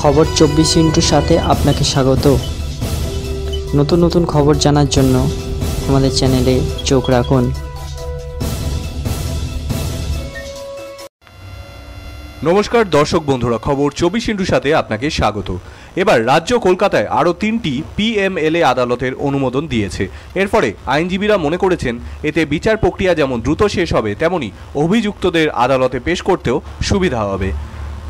খবর চব্বিশ ইন্টুর সাথে আপনাকে স্বাগত নতুন নতুন খবর জানার জন্য আমাদের চ্যানেলে চোখ রাখুন নমস্কার দর্শক বন্ধুরা খবর চব্বিশ ইন্টুর সাথে আপনাকে স্বাগত এবার রাজ্য কলকাতায় আরও তিনটি পিএমএলএ আদালতের অনুমোদন দিয়েছে এর ফলে আইনজীবীরা মনে করেছেন এতে বিচার প্রক্রিয়া যেমন দ্রুত শেষ হবে তেমনি অভিযুক্তদের আদালতে পেশ করতেও সুবিধা হবে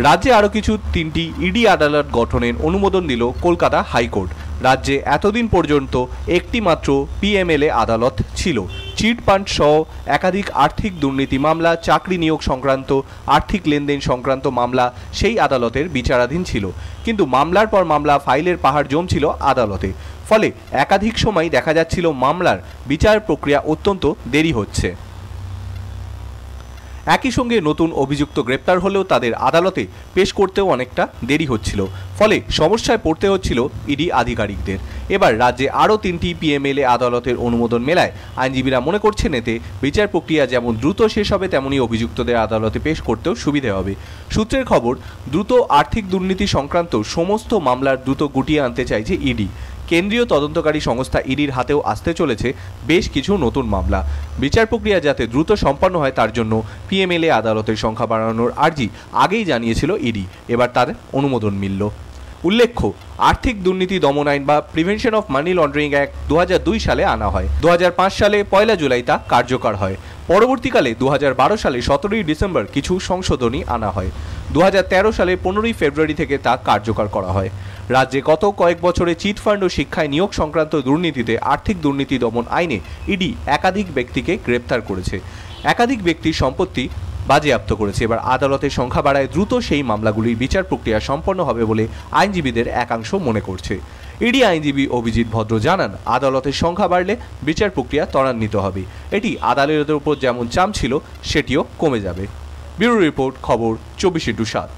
রাজ্যে আরও কিছু তিনটি ইডি আদালত গঠনের অনুমোদন দিল কলকাতা হাইকোর্ট রাজ্যে এতদিন পর্যন্ত একটি মাত্র পিএমএলএ আদালত ছিল চিটপান্ড সহ একাধিক আর্থিক দুর্নীতি মামলা চাকরি নিয়োগ সংক্রান্ত আর্থিক লেনদেন সংক্রান্ত মামলা সেই আদালতের বিচারাধীন ছিল কিন্তু মামলার পর মামলা ফাইলের পাহাড় জমছিল আদালতে ফলে একাধিক সময় দেখা যাচ্ছিল মামলার বিচার প্রক্রিয়া অত্যন্ত দেরি হচ্ছে একই সঙ্গে নতুন অভিযুক্ত গ্রেপ্তার হলেও তাদের আদালতে পেশ করতেও অনেকটা দেরি হচ্ছিল ফলে সমস্যায় পড়তে হচ্ছিল ইডি আধিকারিকদের এবার রাজ্যে আরও তিনটি পিএমএলএ আদালতের অনুমোদন মেলায় আইনজীবীরা মনে করছেন এতে বিচার প্রক্রিয়া যেমন দ্রুত শেষ হবে তেমনই অভিযুক্তদের আদালতে পেশ করতেও সুবিধে হবে সূত্রের খবর দ্রুত আর্থিক দুর্নীতি সংক্রান্ত সমস্ত মামলার দ্রুত গুটিয়ে আনতে চাইছে ইডি কেন্দ্রীয় তদন্তকারী সংস্থা ইডির হাতেও আসতে চলেছে বেশ কিছু নতুন মামলা বিচার প্রক্রিয়া যাতে দ্রুত সম্পন্ন হয় তার জন্য পিএমএলএ আদালতের সংখ্যা বাড়ানোর আর্জি আগেই জানিয়েছিল ইডি এবার তার অনুমোদন মিলল উল্লেখ্য আর্থিক দুর্নীতি দমন আইন বা prevention of money laundering act দু সালে আনা হয় দু সালে পয়লা জুলাই তা কার্যকর হয় পরবর্তীকালে দু সালে সতেরোই ডিসেম্বর কিছু সংশোধনী আনা হয় দু সালে পনেরোই ফেব্রুয়ারি থেকে তা কার্যকর করা হয় রাজ্যে গত কয়েক বছরে চিটফান্ড ও শিক্ষায় নিয়োগ সংক্রান্ত দুর্নীতিতে আর্থিক দুর্নীতি দমন আইনে ইডি একাধিক ব্যক্তিকে গ্রেপ্তার করেছে একাধিক ব্যক্তির সম্পত্তি বাজেয়াপ্ত করেছে এবার আদালতের সংখ্যা বাড়ায় দ্রুত সেই মামলাগুলির বিচার প্রক্রিয়া সম্পন্ন হবে বলে আইনজীবীদের একাংশ মনে করছে ইডি আইনজীবী অভিজিৎ ভদ্র জানান আদালতের সংখ্যা বাড়লে বিচার প্রক্রিয়া ত্বরান্বিত হবে এটি আদালতের উপর যেমন চাম ছিল সেটিও কমে যাবে ব্যুরো রিপোর্ট খবর চব্বিশে টু সাত